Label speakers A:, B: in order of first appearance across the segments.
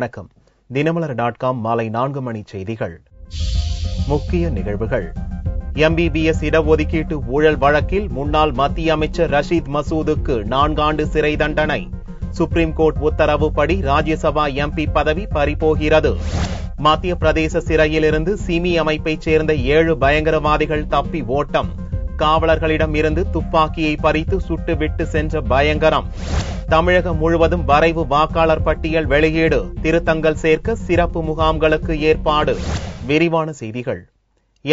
A: வணக்கம் Dinamalar dot com மாலை நான்கு மணி செய்திகள் முக்கிய நிகழ்வுகள் எம்பிபிஎஸ் இடஒதுக்கீட்டு ஊழல் வழக்கில் முன்னாள் மத்திய அமைச்சர் ரஷீத் மசூதுக்கு நான்காண்டு சிறை தண்டனை சுப்ரீம் கோர்ட் உத்தரவுப்படி ராஜ்யசபா எம்பி பதவி பறிபோகிறது மத்திய பிரதேச சிறையிலிருந்து சிமி அமைப்பைச் சேர்ந்த ஏழு பயங்கரவாதிகள் தப்பி ஓட்டம் காவலர்களிடம் இருந்து துப்பாக்கியை பறித்து சுட்டு விட்டு சென்ற பயங்கரம் தமிழகம் முழுவதும் வரைவு வாக்காளர் பட்டியல் வெளியீடு திருத்தங்கள் சேர்க்க சிறப்பு முகாம்களுக்கு ஏற்பாடு விரிவான செய்திகள்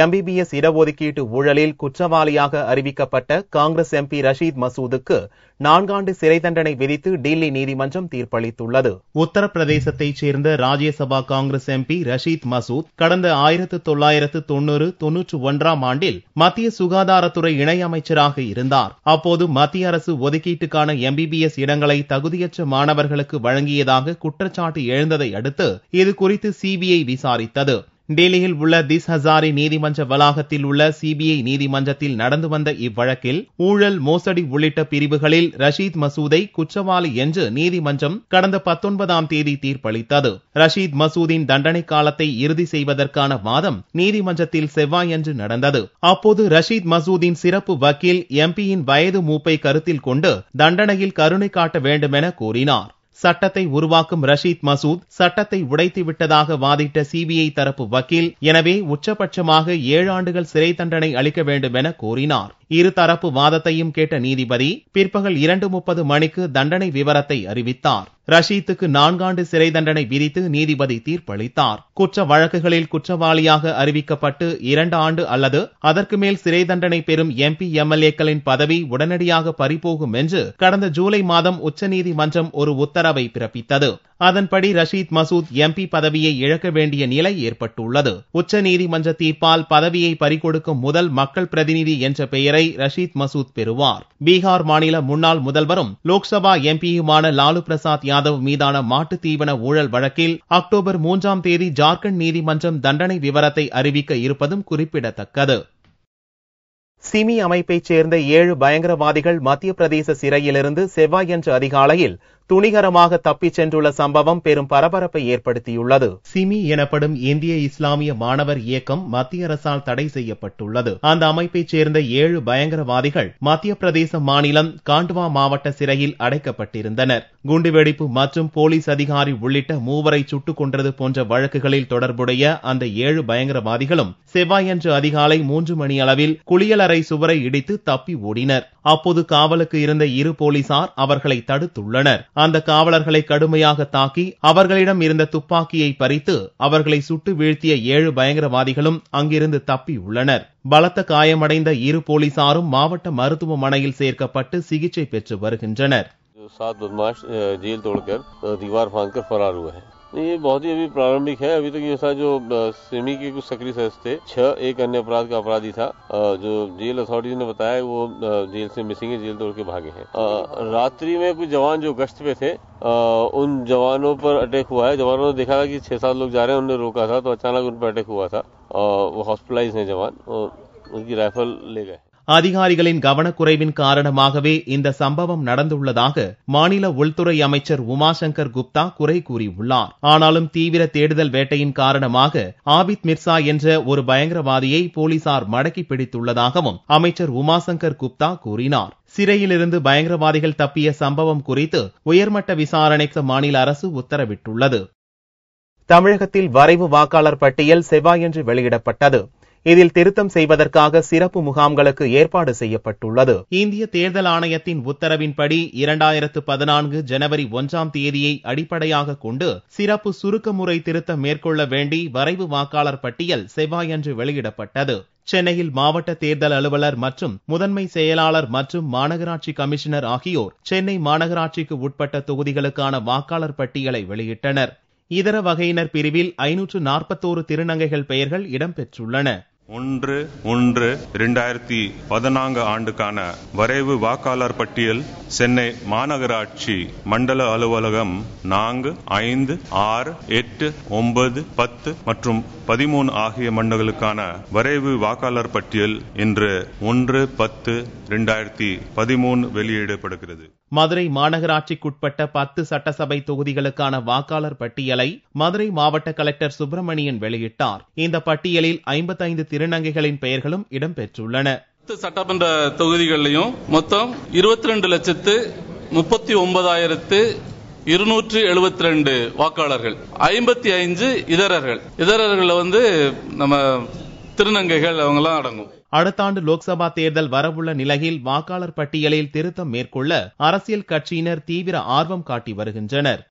A: எம்பிபிஎஸ் இடஒதுக்கீட்டு ஊழலில் குற்றவாளியாக அறிவிக்கப்பட்ட காங்கிரஸ் எம்பி ரஷீத் மசூதுக்கு நான்காண்டு சிறை தண்டனை விதித்து டில்லி நீதிமன்றம் தீர்ப்பளித்துள்ளது உத்தரப்பிரதேசத்தைச் சேர்ந்த ராஜ்யசபா காங்கிரஸ் எம்பி ரஷீத் மசூத் கடந்த ஆயிரத்து தொள்ளாயிரத்து தொன்னூறு தொன்னூற்று ஒன்றாம் ஆண்டில் மத்திய சுகாதாரத்துறை இணையமைச்சராக இருந்தார் அப்போது மத்திய அரசு ஒதுக்கீட்டுக்கான எம்பிபிஎஸ் இடங்களை தகுதியற்ற மாணவர்களுக்கு வழங்கியதாக குற்றச்சாட்டு எழுந்ததை அடுத்து இது குறித்து சிபிஐ விசாரித்தது டெல்லியில் உள்ள திஸ் ஹசாரி நீதிமன்ற வளாகத்தில் உள்ள சிபிஐ நீதிமன்றத்தில் நடந்து வந்த இவ்வழக்கில் ஊழல் மோசடி உள்ளிட்ட பிரிவுகளில் ரஷீத் மசூதை குற்றவாளி என்று நீதிமன்றம் கடந்த பத்தொன்பதாம் தேதி தீர்ப்பளித்தது ரஷீத் மசூதின் தண்டனை காலத்தை இறுதி செய்வதற்கான வாதம் நீதிமன்றத்தில் செவ்வாயன்று நடந்தது அப்போது ரஷீத் மசூதின் சிறப்பு வக்கீல் எம்பியின் வயது மூப்பை கருத்தில் கொண்டு தண்டனையில் கருணை காட்ட வேண்டுமென கூறினார் சட்டத்தை உருவாக்கும் ரஷீத் மசூத் சட்டத்தை உடைத்து விட்டதாக வாதிட்ட சிபிஐ தரப்பு வக்கீல் எனவே உச்சபட்சமாக ஏழு ஆண்டுகள் சிறை தண்டனை அளிக்க வேண்டும் என கோரினார் இருதரப்பு வாதத்தையும் கேட்ட நீதிபதி பிற்பகல் இரண்டு முப்பது மணிக்கு தண்டனை விவரத்தை அறிவித்தார் ரஷீத்துக்கு நான்காண்டு சிறை தண்டனை விதித்து நீதிபதி தீர்ப்பளித்தார் குற்ற வழக்குகளில் குற்றவாளியாக அறிவிக்கப்பட்டு இரண்டு ஆண்டு அல்லது அதற்கு மேல் சிறை தண்டனை பெறும் எம்பி எம்எல்ஏக்களின் பதவி உடனடியாக பறிபோகும் என்று கடந்த ஜூலை மாதம் உச்சநீதிமன்றம் ஒரு உத்தரவை பிறப்பித்தது அதன்படி ரஷீத் மசூத் எம்பி பதவியை இழக்க வேண்டிய நிலை ஏற்பட்டுள்ளது உச்சநீதிமன்ற தீர்ப்பால் பதவியை பறிகொடுக்கும் முதல் மக்கள் பிரதிநிதி என்ற பெயரை ரஷீத் மசூத் பெறுவார் பீகார் மாநில முன்னாள் முதல்வரும் லோக்சபா எம்பியுமான லாலு பிரசாத் யாதவ் மீதான மாட்டு தீவன ஊழல் வழக்கில் அக்டோபர் மூன்றாம் தேதி ஜார்க்கண்ட் நீதிமன்றம் தண்டனை விவரத்தை அறிவிக்க இருப்பதும் குறிப்பிடத்தக்கது சிமி அமைப்பைச் சேர்ந்த ஏழு பயங்கரவாதிகள் மத்திய பிரதேச சிறையிலிருந்து செவ்வாயன்று அதிகாலையில் துணிகரமாக தப்பிச் சென்றுள்ள சம்பவம் பெரும் பரபரப்பை ஏற்படுத்தியுள்ளது சிமி எனப்படும் இந்திய இஸ்லாமிய மாணவர் இயக்கம் மத்திய அரசால் தடை செய்யப்பட்டுள்ளது அந்த அமைப்பைச் சேர்ந்த ஏழு பயங்கரவாதிகள் மத்திய பிரதேச மாநிலம் காண்டுவா மாவட்ட சிறையில் அடைக்கப்பட்டிருந்தனர் குண்டுவெடிப்பு மற்றும் போலீஸ் அதிகாரி உள்ளிட்ட மூவரை சுட்டுக் கொன்றது போன்ற வழக்குகளில் தொடர்புடைய அந்த ஏழு பயங்கரவாதிகளும் செவ்வாயன்று அதிகாலை மூன்று மணி அளவில் குளியலறை சுவரை இடித்து தப்பி ஓடினர் அப்போது காவலுக்கு இருந்த இரு போலீசார் அவர்களை தடுத்துள்ளனர் அந்த காவலர்களை கடுமையாக தாக்கி அவர்களிடம் இருந்த துப்பாக்கியை பறித்து அவர்களை சுட்டு வீழ்த்திய ஏழு பயங்கரவாதிகளும் அங்கிருந்து தப்பியுள்ளனர் பலத்த காயமடைந்த இரு போலீசாரும் மாவட்ட மருத்துவமனையில் சேர்க்கப்பட்டு சிகிச்சை பெற்று வருகின்றனர்
B: சாத் பத்மாஷ் ஜெயில் ये बहुत ही अभी प्रारंभिक है अभी तक तो ये था जो सेमी के कुछ सक्रिय सदस्य थे छह एक अन्य अपराध का अपराधी था जो जेल अथॉरिटी ने बताया वो जेल से मिसिंग है जेल तोड़ के भागे हैं रात्रि में कुछ जवान जो गश्त पे थे उन जवानों पर अटैक हुआ है जवानों ने देखा था कि छह सात लोग जा रहे हैं उन्होंने रोका था तो अचानक उन पर अटैक हुआ था वो हॉस्पिटलाइज है जवान उनकी राइफल ले गए
A: அதிகாரிகளின் கவனக்குறைவின் காரணமாகவே இந்த சம்பவம் நடந்துள்ளதாக மாநில உள்துறை அமைச்சர் உமாசங்கர் குப்தா குறை கூறியுள்ளார் ஆனாலும் தீவிர தேடுதல் வேட்டையின் காரணமாக ஆபித் மிர்சா என்ற ஒரு பயங்கரவாதியை போலீசார் மடக்கி பிடித்துள்ளதாகவும் அமைச்சர் உமாசங்கர் குப்தா கூறினார் சிறையிலிருந்து பயங்கரவாதிகள் தப்பிய சம்பவம் குறித்து உயர்மட்ட விசாரணைக்கு மாநில அரசு உத்தரவிட்டுள்ளது தமிழகத்தில் வரைவு வாக்காளர் பட்டியல் செவ்வாயன்று வெளியிடப்பட்டது இதில் திருத்தம் செய்வதற்காக சிறப்பு முகாம்களுக்கு ஏற்பாடு செய்யப்பட்டுள்ளது இந்திய தேர்தல் ஆணையத்தின் உத்தரவின்படி இரண்டாயிரத்து பதினான்கு ஜனவரி ஒன்றாம் தேதியை அடிப்படையாக கொண்டு சிறப்பு சுருக்க முறை திருத்தம் மேற்கொள்ள வேண்டி வரைவு வாக்காளர் பட்டியல் செவ்வாயன்று வெளியிடப்பட்டது சென்னையில் மாவட்ட தேர்தல் அலுவலர் மற்றும் முதன்மை செயலாளர் மற்றும் மாநகராட்சி கமிஷனர் ஆகியோர் சென்னை மாநகராட்சிக்கு உட்பட்ட தொகுதிகளுக்கான வாக்காளர் பட்டியலை வெளியிட்டனர் இதர வகையினர் பிரிவில் ஐநூற்று நாற்பத்தோரு திருநங்கைகள் பெயர்கள் இடம்பெற்றுள்ளன
B: ஒன்று ஒன்று இரண்டாயிரத்தி பதினான்கு ஆண்டுக்கான வரைவு வாக்காளர் பட்டியல் சென்னை மாநகராட்சி மண்டல அலுவலகம் நான்கு ஐந்து ஆறு எட்டு ஒன்பது பத்து மற்றும் பதிமூணு ஆகிய மண்டலங்களுக்கான வரைவு வாக்காளர் பட்டியல் இன்று ஒன்று பத்து இரண்டாயிரத்தி பதிமூணு வெளியிடப்படுகிறது
A: மதுரை மாநகராட்சிக்குட்பட்ட பத்து சட்டசபை தொகுதிகளுக்கான வாக்காளர் பட்டியலை மதுரை மாவட்ட கலெக்டர் சுப்பிரமணியன் வெளியிட்டார் இந்த பட்டியலில் ஐம்பத்தைந்து திருநங்கைகளின் பெயர்களும் இடம்பெற்றுள்ளன
B: பத்து சட்டமன்ற தொகுதிகளிலையும் மொத்தம் இருபத்தி ரெண்டு லட்சத்து முப்பத்தி ஒன்பதாயிரத்து இருநூற்று எழுபத்தி ரெண்டு வாக்காளர்கள் ஐம்பத்தி ஐந்து இதரர்கள் இதரர்கள் வந்து நம்ம திருநங்கைகள் அவங்கெல்லாம் அடங்கும்
A: அடுத்த ஆண்டு லோக்சபா தேர்தல் வரவுள்ள நிலையில் வாக்காளர் பட்டியலில் திருத்தம் மேற்கொள்ள அரசியல் கட்சியினர் தீவிர ஆர்வம் காட்டி வருகின்றனர்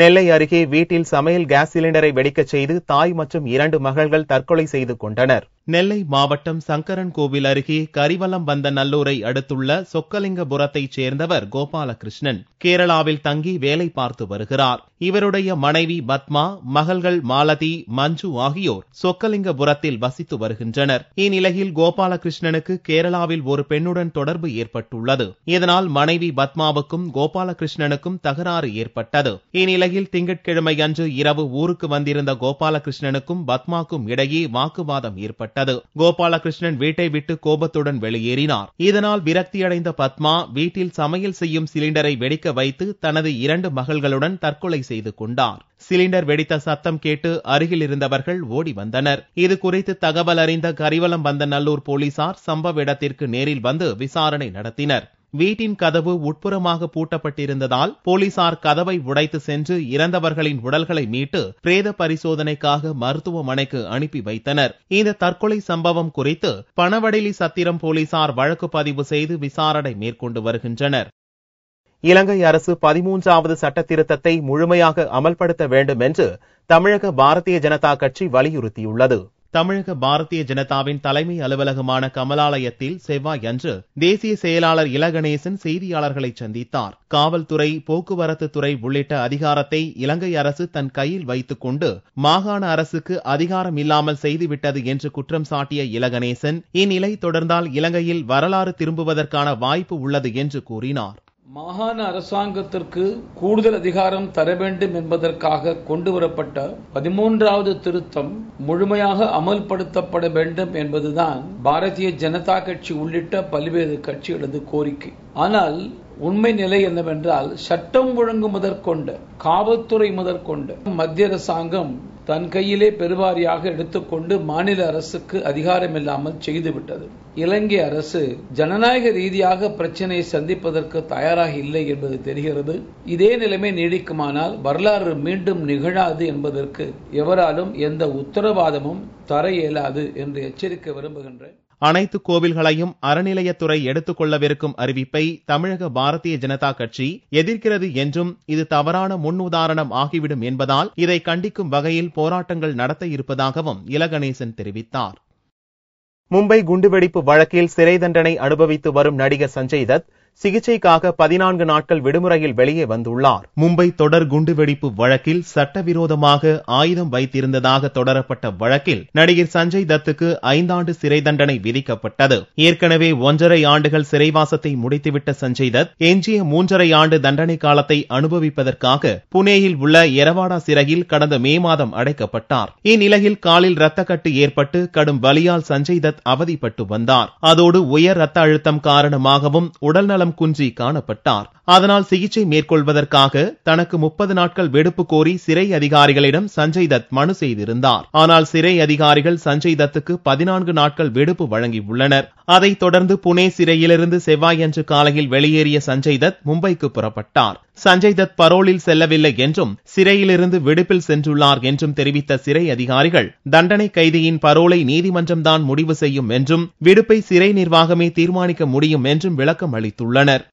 A: நெல்லை அருகே வீட்டில் சமையல் கேஸ் சிலிண்டரை வெடிக்கச் செய்து தாய் மற்றும் இரண்டு மகள்கள் தற்கொலை செய்து கொண்டனர் நெல்லை மாவட்டம் சங்கரன்கோவில் அருகே கரிவலம் வந்த நல்லூரை அடுத்துள்ள சொக்கலிங்கபுரத்தைச் சேர்ந்தவர் கோபாலகிருஷ்ணன் கேரளாவில் தங்கி வேலை பார்த்து வருகிறார் இவருடைய மனைவி பத்மா மகள்கள் மாலதி மஞ்சு ஆகியோர் சொக்கலிங்கபுரத்தில் வசித்து வருகின்றனர் இந்நிலையில் கோபாலகிருஷ்ணனுக்கு கேரளாவில் ஒரு பெண்ணுடன் தொடர்பு ஏற்பட்டுள்ளது இதனால் மனைவி பத்மாவுக்கும் கோபாலகிருஷ்ணனுக்கும் தகராறு ஏற்பட்டது இந்நிலையில் திங்கட்கிழமை அன்று இரவு ஊருக்கு வந்திருந்த கோபாலகிருஷ்ணனுக்கும் பத்மாக்கும் இடையே வாக்குவாதம் ஏற்பட்டது ஏற்பட்டது கோபாலகிருஷ்ணன் வீட்டை விட்டு கோபத்துடன் வெளியேறினார் இதனால் விரக்தியடைந்த பத்மா வீட்டில் சமையல் செய்யும் சிலிண்டரை வெடிக்க வைத்து தனது இரண்டு மகள்களுடன் தற்கொலை செய்து கொண்டார் சிலிண்டர் வெடித்த சத்தம் கேட்டு அருகில் இருந்தவர்கள் ஓடி வந்தனர் இது குறித்து தகவல் அறிந்த கரிவலம் வந்த நல்லூர் போலீசார் சம்பவ இடத்திற்கு நேரில் வந்து விசாரணை நடத்தினர் வீட்டின் கதவு உட்புறமாக பூட்டப்பட்டிருந்ததால் போலீசார் கதவை உடைத்து சென்று இறந்தவர்களின் உடல்களை மீட்டு பிரேத பரிசோதனைக்காக மருத்துவமனைக்கு அனுப்பி வைத்தனர் இந்த தற்கொலை சம்பவம் குறித்து பணவடலி சத்திரம் போலீசார் வழக்கு பதிவு செய்து விசாரணை மேற்கொண்டு வருகின்றனர் இலங்கை அரசு பதிமூன்றாவது சட்ட திருத்தத்தை முழுமையாக அமல்படுத்த வேண்டும் என்று தமிழக பாரதிய ஜனதா கட்சி வலியுறுத்தியுள்ளது தமிழக பாரதிய ஜனதாவின் தலைமை அலுவலகமான கமலாலயத்தில் செவ்வாய் அன்று தேசிய செயலாளர் இலகணேசன் செய்தியாளர்களை சந்தித்தார் காவல்துறை போக்குவரத்து துறை உள்ளிட்ட அதிகாரத்தை இலங்கை அரசு தன் கையில் வைத்துக் கொண்டு மாகாண அரசுக்கு அதிகாரம் இல்லாமல் செய்துவிட்டது என்று குற்றம் சாட்டிய இலகணேசன் இந்நிலை தொடர்ந்தால் இலங்கையில் வரலாறு திரும்புவதற்கான வாய்ப்பு உள்ளது என்று கூறினார்
B: மாகாண அரசாங்கத்திற்கு கூடுதல் அதிகாரம் தர வேண்டும் என்பதற்காக கொண்டுவரப்பட்ட பதிமூன்றாவது திருத்தம் முழுமையாக அமல்படுத்தப்பட வேண்டும் என்பதுதான் பாரதிய ஜனதா கட்சி உள்ளிட்ட பல்வேறு கட்சிகளது கோரிக்கை ஆனால் உண்மை நிலை என்னவென்றால் சட்டம் ஒழுங்கு முதற்கொண்டு காவல்துறை முதற்கொண்டு மத்திய அரசாங்கம் தன் கையிலே பெருவாரியாக எடுத்துக்கொண்டு மாநில அரசுக்கு அதிகாரம் இல்லாமல் செய்துவிட்டது இலங்கை அரசு ஜனநாயக ரீதியாக பிரச்சனையை சந்திப்பதற்கு தயாராக இல்லை என்பது தெரிகிறது இதே நிலைமை நீடிக்குமானால் வரலாறு மீண்டும் நிகழாது என்பதற்கு எவராலும் எந்த உத்தரவாதமும் தர இயலாது என்று எச்சரிக்க விரும்புகின்றேன்
A: அனைத்து கோவில்களையும் அறநிலையத்துறை எடுத்துக் கொள்ளவிருக்கும் அறிவிப்பை தமிழக பாரதிய ஜனதா கட்சி எதிர்க்கிறது என்றும் இது தவறான முன் உதாரணம் ஆகிவிடும் என்பதால் இதை கண்டிக்கும் வகையில் போராட்டங்கள் நடத்த இருப்பதாகவும் இலகணேசன் தெரிவித்தார் மும்பை குண்டுவெடிப்பு வழக்கில் சிறை தண்டனை அனுபவித்து வரும் நடிகர் சஞ்சய் தத் சிகிச்சைக்காக பதினான்கு நாட்கள் விடுமுறையில் வெளியே வந்துள்ளார் மும்பை தொடர் குண்டுவெடிப்பு வழக்கில் சட்டவிரோதமாக ஆயுதம் வைத்திருந்ததாக தொடரப்பட்ட வழக்கில் நடிகர் சஞ்சய் தத்துக்கு ஐந்தாண்டு சிறை தண்டனை விதிக்கப்பட்டது ஏற்கனவே ஒன்றரை ஆண்டுகள் சிறைவாசத்தை முடித்துவிட்ட சஞ்சய் தத் எஞ்சிய மூன்றரை ஆண்டு தண்டனை காலத்தை அனுபவிப்பதற்காக புனேயில் உள்ள எரவாடா சிறையில் கடந்த மே மாதம் அடைக்கப்பட்டார் இந்நிலையில் காலில் ரத்தக்கட்டு ஏற்பட்டு கடும் வலியால் சஞ்சய் தத் அவதிப்பட்டு வந்தார் அதோடு உயர் ரத்த அழுத்தம் காரணமாகவும் உடல்நலம் அடையாளம் குன்றி காணப்பட்டார் அதனால் சிகிச்சை மேற்கொள்வதற்காக தனக்கு முப்பது நாட்கள் விடுப்பு கோரி சிறை அதிகாரிகளிடம் சஞ்சய் தத் மனு செய்திருந்தார் ஆனால் சிறை அதிகாரிகள் சஞ்சய் தத்துக்கு பதினான்கு நாட்கள் விடுப்பு வழங்கியுள்ளனர் அதைத் தொடர்ந்து புனே சிறையிலிருந்து செவ்வாயன்று காலையில் வெளியேறிய சஞ்சய் தத் மும்பைக்கு புறப்பட்டார் சஞ்சய் தத் பரோலில் செல்லவில்லை என்றும் சிறையிலிருந்து விடுப்பில் சென்றுள்ளார் என்றும் தெரிவித்த சிறை அதிகாரிகள் தண்டனை கைதியின் பரோலை நீதிமன்றம்தான் முடிவு செய்யும் என்றும் விடுப்பை சிறை நிர்வாகமே தீர்மானிக்க முடியும் என்றும் விளக்கம் அளித்துள்ளனர்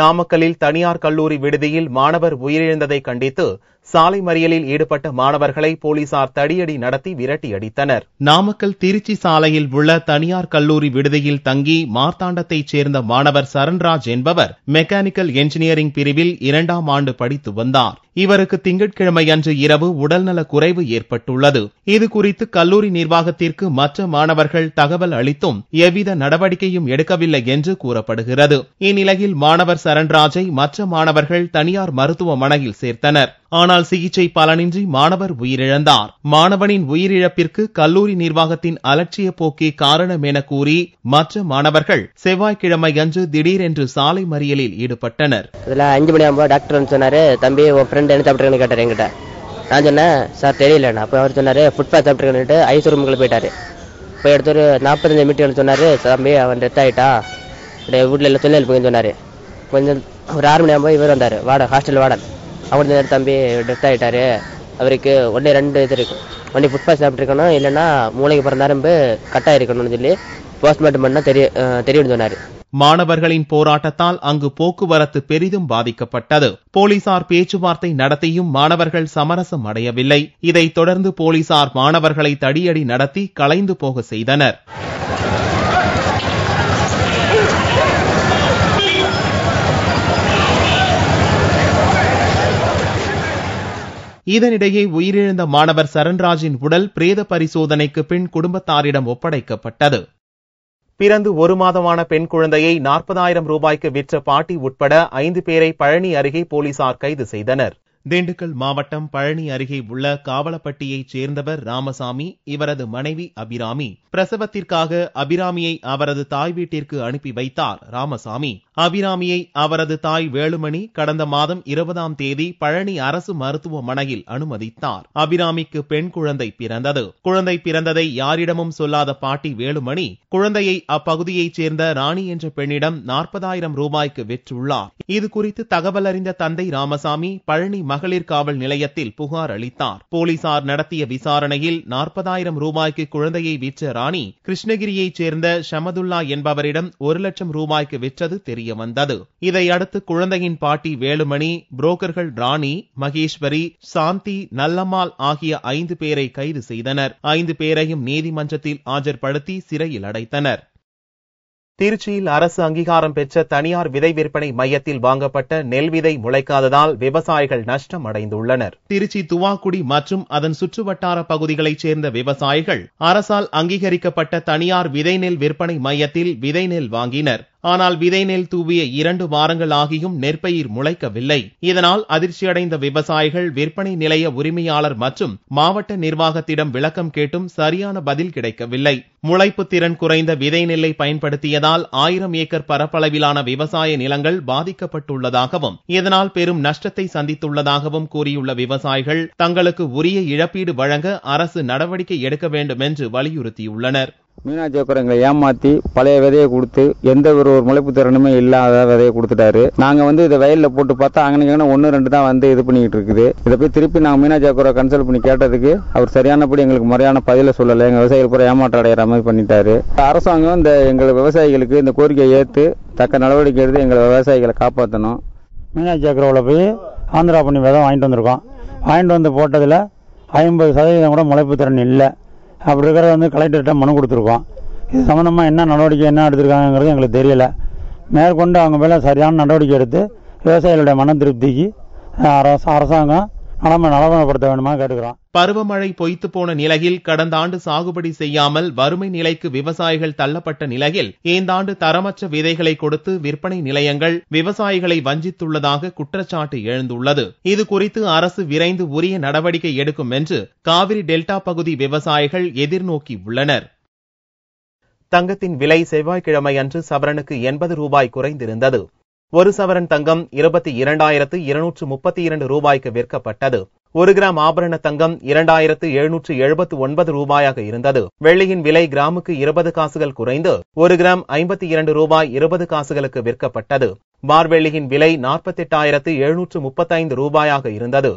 A: நாமக்கல்லில் தனியார் கல்லூரி விடுதியில் மாணவர் உயிரிழந்ததை கண்டித்து சாலை மறியலில் ஈடுபட்ட மாணவர்களை போலீசார் தடியடி நடத்தி விரட்டி அடித்தனர் நாமக்கல் திருச்சி சாலையில் உள்ள தனியார் கல்லூரி விடுதியில் தங்கி மார்த்தாண்டத்தைச் சேர்ந்த மாணவர் சரண்ராஜ் என்பவர் மெக்கானிக்கல் என்ஜினியரிங் பிரிவில் இரண்டாம் ஆண்டு படித்து வந்தார் இவருக்கு திங்கட்கிழமை அன்று இரவு உடல்நலக் குறைவு ஏற்பட்டுள்ளது இதுகுறித்து கல்லூரி நிர்வாகத்திற்கு மற்ற மாணவர்கள் தகவல் அளித்தும் எவ்வித நடவடிக்கையும் எடுக்கவில்லை என்று கூறப்படுகிறது இந்நிலையில் மாணவர் சரண்ராஜை மற்ற மாணவர்கள் தனியார் மருத்துவமனையில் சேர்த்தனர் ஆனால் ஆனால் சிகிச்சை பலனின்றி மாணவர் உயிரிழந்தார் மாணவனின் உயிரிழப்பிற்கு கல்லூரி நிர்வாகத்தின் அலட்சிய போக்கே காரணம் என கூறி மற்ற மாணவர்கள் செவ்வாய்க்கிழமை அன்று திடீரென்று சாலை மறியலில் ஈடுபட்டனர்
B: இதுல அஞ்சு மணி ஆகும்போது டாக்டர் சொன்னாரு தம்பி உன் ஃப்ரெண்ட் என்ன சாப்பிட்டுருக்கேன்னு கேட்டார் நான் சொன்னேன் சார் தெரியல அப்ப அவர் சொன்னார் ஃபுட்பாத் சாப்பிட்டுருக்கேன்னுட்டு ஐஸ் ரூமுக்குள்ள போயிட்டாரு இப்ப எடுத்து ஒரு நாற்பத்தஞ்சு மீட்டர் சொன்னாரு தம்பி அவன் டெத் ஆயிட்டா வீட்டுல எல்லாம் சொல்லி சொன்னாரு கொஞ்சம் ஒரு ஆறு மணி ஆகும்போது இவர் வந்தாரு வாட ஹாஸ்டல் வாடன் அவர் நேரம் தம்பி டெத் ஆகிட்டாரு அவருக்கு ஒன்று ரெண்டு இது இருக்கும் ஒன்று ஃபுட் பாய்ஸ் சாப்பிட்ருக்கணும் இல்லைன்னா மூளைக்கு பிறந்த நரம்பு கட்டாக இருக்கணும்னு சொல்லி போஸ்ட்மார்ட்டம் பண்ணால் தெரிய
A: தெரியும் சொன்னார் மாணவர்களின் போராட்டத்தால் அங்கு போக்குவரத்து பெரிதும் பாதிக்கப்பட்டது போலீசார் பேச்சுவார்த்தை நடத்தியும் மாணவர்கள் சமரசம் அடையவில்லை இதைத் தொடர்ந்து போலீசார் மாணவர்களை தடியடி நடத்தி கலைந்து போக செய்தனர் இதனிடையே உயிரிழந்த மாணவர் சரண்ராஜின் உடல் பிரேத பரிசோதனைக்கு பின் குடும்பத்தாரிடம் ஒப்படைக்கப்பட்டது பிறந்து ஒரு மாதமான பெண் குழந்தையை நாற்பதாயிரம் ரூபாய்க்கு விற்ற பாட்டி உட்பட ஐந்து பேரை பழனி அருகே போலீசார் கைது செய்தனர் திண்டுக்கல் மாவட்டம் பழனி அருகே உள்ள காவலப்பட்டியைச் சேர்ந்தவர் ராமசாமி இவரது மனைவி அபிராமி பிரசவத்திற்காக அபிராமியை அவரது தாய் வீட்டிற்கு அனுப்பி வைத்தார் ராமசாமி அபிராமியை அவரது தாய் வேலுமணி கடந்த மாதம் இருபதாம் தேதி பழனி அரசு மருத்துவமனையில் அனுமதித்தார் அபிராமிக்கு பெண் குழந்தை பிறந்தது குழந்தை பிறந்ததை யாரிடமும் சொல்லாத பாட்டி வேலுமணி குழந்தையை அப்பகுதியைச் சேர்ந்த ராணி என்ற பெண்ணிடம் நாற்பதாயிரம் ரூபாய்க்கு விற்றுள்ளார் இது குறித்து தகவல் அறிந்த தந்தை ராமசாமி பழனி மகளிர் காவல் நிலையத்தில் புகார் அளித்தார் போலீசார் நடத்திய விசாரணையில் நாற்பதாயிரம் ரூபாய்க்கு குழந்தையை விற்ற ராணி கிருஷ்ணகிரியைச் சேர்ந்த ஷமதுல்லா என்பவரிடம் ஒரு லட்சம் ரூபாய்க்கு விற்றது தெரியவந்தது இதையடுத்து குழந்தையின் பாட்டி வேலுமணி புரோக்கர்கள் ராணி மகேஸ்வரி சாந்தி நல்லம்மாள் ஆகிய ஐந்து பேரை கைது செய்தனர் ஐந்து பேரையும் நீதிமன்றத்தில் ஆஜர்படுத்தி சிறையில் அடைத்தனர் திருச்சியில் அரசு அங்கீகாரம் பெற்ற தனியார் விதை விற்பனை மையத்தில் வாங்கப்பட்ட நெல் விதை முளைக்காததால் விவசாயிகள் நஷ்டம் அடைந்துள்ளனர் திருச்சி துவாக்குடி மற்றும் அதன் சுற்றுவட்டார பகுதிகளைச் சேர்ந்த விவசாயிகள் அரசால் அங்கீகரிக்கப்பட்ட தனியார் விதை நெல் விற்பனை மையத்தில் விதை நெல் வாங்கினர் ஆனால் விதை நெல் தூவிய இரண்டு வாரங்கள் ஆகியும் நெற்பயிர் முளைக்கவில்லை இதனால் அதிர்ச்சியடைந்த விவசாயிகள் விற்பனை நிலைய உரிமையாளர் மற்றும் மாவட்ட நிர்வாகத்திடம் விளக்கம் கேட்டும் சரியான பதில் கிடைக்கவில்லை முளைப்பு திறன் குறைந்த விதை நெல்லை பயன்படுத்தியதால் ஆயிரம் ஏக்கர் பரப்பளவிலான விவசாய நிலங்கள் பாதிக்கப்பட்டுள்ளதாகவும் இதனால் பெரும் நஷ்டத்தை சந்தித்துள்ளதாகவும் கூறியுள்ள விவசாயிகள் தங்களுக்கு உரிய இழப்பீடு வழங்க அரசு நடவடிக்கை எடுக்க வேண்டும் என்று வலியுறுத்தியுள்ளனா்
B: மீனாட்சி எங்களை ஏமாத்தி பழைய விதையை கொடுத்து எந்த ஒரு ஒரு முளைப்பு திறனுமே இல்லாத விதையை கொடுத்துட்டாரு நாங்க வந்து இதை வயல்ல போட்டு பார்த்தா அங்கே ஒன்னு ரெண்டு தான் வந்து இது பண்ணிட்டு இருக்குது இதை போய் திருப்பி நாங்க மீனாட்சி அக்கரை கன்சல்ட் பண்ணி கேட்டதுக்கு அவர் சரியானபடி எங்களுக்கு முறையான பதில சொல்லலை எங்க விவசாயிகள் பூரா ஏமாற்ற அடைகிற மாதிரி பண்ணிட்டாரு அரசாங்கம் இந்த எங்களை விவசாயிகளுக்கு இந்த கோரிக்கையை ஏற்று தக்க நடவடிக்கை எடுத்து எங்களை விவசாயிகளை காப்பாற்றணும் மீனாட்சி அக்கரோவில் போய் ஆந்திரா பண்ணி விதம் வாங்கிட்டு வந்திருக்கோம் வாங்கிட்டு வந்து போட்டதில் ஐம்பது சதவீதம் கூட முளைப்பு திறன் இல்லை அப்படி இருக்கிற வந்து கலெக்டர்கிட்ட மனு கொடுத்துருக்கோம் இது சம்மந்தமாக என்ன நடவடிக்கை என்ன எடுத்திருக்காங்கிறது எங்களுக்கு தெரியலை மேற்கொண்டு அவங்க மேலே சரியான நடவடிக்கை எடுத்து விவசாயிகளுடைய மன திருப்திக்கு அரசாங்கம் நலமை நலமைப்படுத்த வேணுமா கேட்டுக்கிறோம்
A: பருவமழை பொய்த்து போன நிலையில் கடந்த ஆண்டு சாகுபடி செய்யாமல் வறுமை நிலைக்கு விவசாயிகள் தள்ளப்பட்ட நிலையில் ஏந்தாண்டு தரமற்ற விதைகளை கொடுத்து விற்பனை நிலையங்கள் விவசாயிகளை வஞ்சித்துள்ளதாக குற்றச்சாட்டு எழுந்துள்ளது இதுகுறித்து அரசு விரைந்து உரிய நடவடிக்கை எடுக்கும் என்று காவிரி டெல்டா பகுதி விவசாயிகள் எதிர்நோக்கி உள்ளனர் தங்கத்தின் விலை செவ்வாய்க்கிழமை அன்று சவரனுக்கு எண்பது ரூபாய் குறைந்திருந்தது ஒரு சவரன் தங்கம் இருபத்தி இரண்டாயிரத்து இருநூற்று முப்பத்தி இரண்டு ரூபாய்க்கு விற்கப்பட்டது ஒரு கிராம் ஆபரண தங்கம் இரண்டாயிரத்து எழுநூற்று எழுபத்து ஒன்பது ரூபாயாக இருந்தது வெள்ளியின் விலை கிராமுக்கு இருபது காசுகள் குறைந்து ஒரு கிராம் ஐம்பத்தி இரண்டு ரூபாய் இருபது காசுகளுக்கு விற்கப்பட்டது பார் விலை நாற்பத்தி எட்டாயிரத்து எழுநூற்று முப்பத்தைந்து ரூபாயாக இருந்தது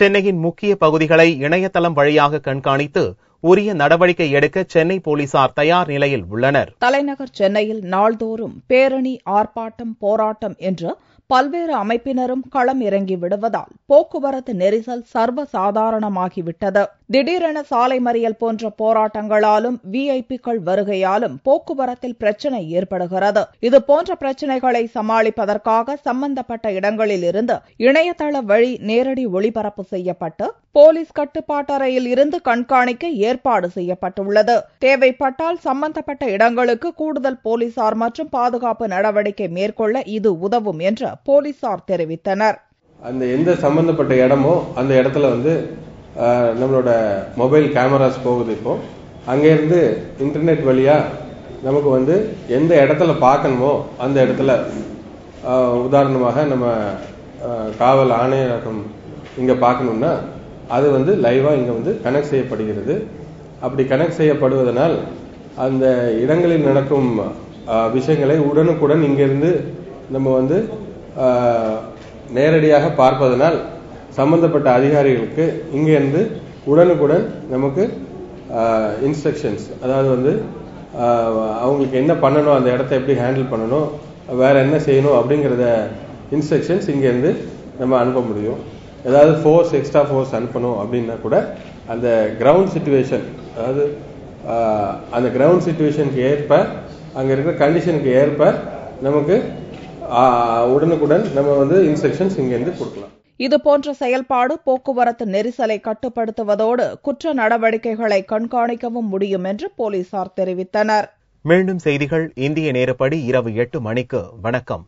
A: சென்னையின் முக்கிய பகுதிகளை இணையதளம் வழியாக கண்காணித்து உரிய நடவடிக்கை எடுக்க சென்னை போலீசார் தயார் நிலையில் உள்ளனர்
B: தலைநகர் சென்னையில் நாள்தோறும் பேரணி ஆர்ப்பாட்டம் போராட்டம் என்று பல்வேறு அமைப்பினரும் களம் இறங்கி விடுவதால் போக்குவரத்து நெரிசல் சர்வ சாதாரணமாகிவிட்டது திடீரென சாலை மறியல் போன்ற போராட்டங்களாலும் விஐபிக்கள் வருகையாலும் போக்குவரத்தில் பிரச்சினை ஏற்படுகிறது இதுபோன்ற பிரச்சினைகளை சமாளிப்பதற்காக சம்பந்தப்பட்ட இடங்களில் இருந்து இணையதள வழி நேரடி ஒளிபரப்பு செய்யப்பட்டு போலீஸ் கட்டுப்பாட்டறையில் இருந்து கண்காணிக்க ஏற்பாடு செய்யப்பட்டுள்ளது தேவைப்பட்டால் சம்பந்தப்பட்ட இடங்களுக்கு கூடுதல் போலீசார் மற்றும் பாதுகாப்பு நடவடிக்கை மேற்கொள்ள இது உதவும் என்று போலீசார் தெரிவித்தனர் அந்த எந்த சம்பந்தப்பட்ட இடமோ அந்த இடத்துல வந்து நம்மளோட மொபைல் கேமராஸ் போகுது இப்போ அங்கேருந்து இன்டர்நெட் வழியாக நமக்கு வந்து எந்த இடத்துல பார்க்கணுமோ அந்த இடத்துல உதாரணமாக நம்ம காவல் ஆணையரகம் இங்கே பார்க்கணும்னா அது வந்து லைவாக இங்கே வந்து கனெக்ட் செய்யப்படுகிறது அப்படி கனெக்ட் செய்யப்படுவதனால் அந்த இடங்களில் நடக்கும் விஷயங்களை உடனுக்குடன் இங்கேருந்து நம்ம வந்து நேரடியாக பார்ப்பதனால் சம்பந்தப்பட்ட அதிகாரிகளுக்கு இங்கேருந்து உடனுக்குடன் நமக்கு இன்ஸ்ட்ரக்ஷன்ஸ் அதாவது வந்து அவங்களுக்கு என்ன பண்ணணும் அந்த இடத்த எப்படி ஹேண்டில் பண்ணணும் வேறு என்ன செய்யணும் அப்படிங்கிறத இன்ஸ்ட்ரக்ஷன்ஸ் இங்கேருந்து நம்ம அனுப்ப முடியும் ஏதாவது ஃபோர்ஸ் எக்ஸ்ட்ரா ஃபோர்ஸ் அனுப்பணும் அப்படின்னா கூட அந்த கிரவுண்ட் சுச்சுவேஷன் அதாவது அந்த கிரவுண்ட் சுச்சுவேஷனுக்கு ஏற்ப அங்கே இருக்கிற கண்டிஷனுக்கு ஏற்ப நமக்கு உடனுக்குடன் நம்ம வந்து இன்ஸ்ட்ரக்ஷன்ஸ்
A: இங்கேருந்து கொடுக்கலாம்
B: இதுபோன்ற செயல்பாடு போக்குவரத்து நெரிசலை கட்டுப்படுத்துவதோடு குற்ற நடவடிக்கைகளை கண்காணிக்கவும் முடியும் என்று போலீசார் தெரிவித்தனர்
A: மீண்டும் செய்திகள் இந்திய நேரப்படி இரவு எட்டு மணிக்கு வணக்கம்